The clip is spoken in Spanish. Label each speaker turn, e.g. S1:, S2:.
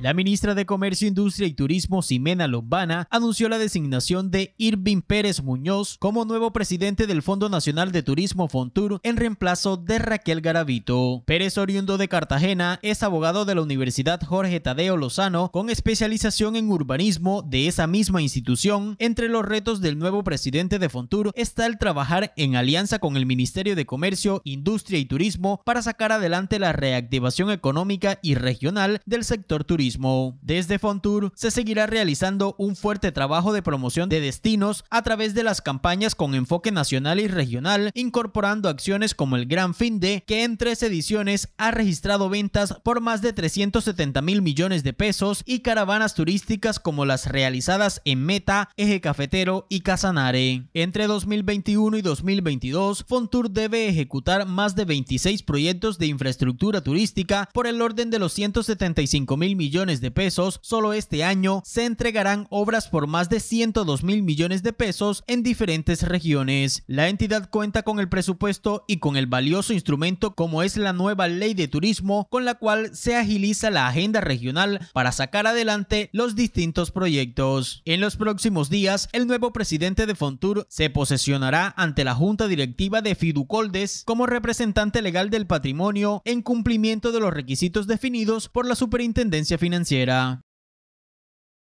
S1: La ministra de Comercio, Industria y Turismo, Ximena Lombana, anunció la designación de Irving Pérez Muñoz como nuevo presidente del Fondo Nacional de Turismo Fontur en reemplazo de Raquel Garavito. Pérez, oriundo de Cartagena, es abogado de la Universidad Jorge Tadeo Lozano con especialización en urbanismo de esa misma institución. Entre los retos del nuevo presidente de Fontur está el trabajar en alianza con el Ministerio de Comercio, Industria y Turismo para sacar adelante la reactivación económica y regional del sector turístico. Desde Fontour se seguirá realizando un fuerte trabajo de promoción de destinos a través de las campañas con enfoque nacional y regional, incorporando acciones como el Gran Fin de, que en tres ediciones ha registrado ventas por más de 370 mil millones de pesos y caravanas turísticas como las realizadas en Meta, Eje Cafetero y Casanare. Entre 2021 y 2022, Fontour debe ejecutar más de 26 proyectos de infraestructura turística por el orden de los 175 mil millones de pesos, solo este año se entregarán obras por más de 102 mil millones de pesos en diferentes regiones. La entidad cuenta con el presupuesto y con el valioso instrumento como es la nueva ley de turismo con la cual se agiliza la agenda regional para sacar adelante los distintos proyectos. En los próximos días, el nuevo presidente de Fontur se posesionará ante la Junta Directiva de Fiducoldes como representante legal del patrimonio en cumplimiento de los requisitos definidos por la Superintendencia Financiera financiera.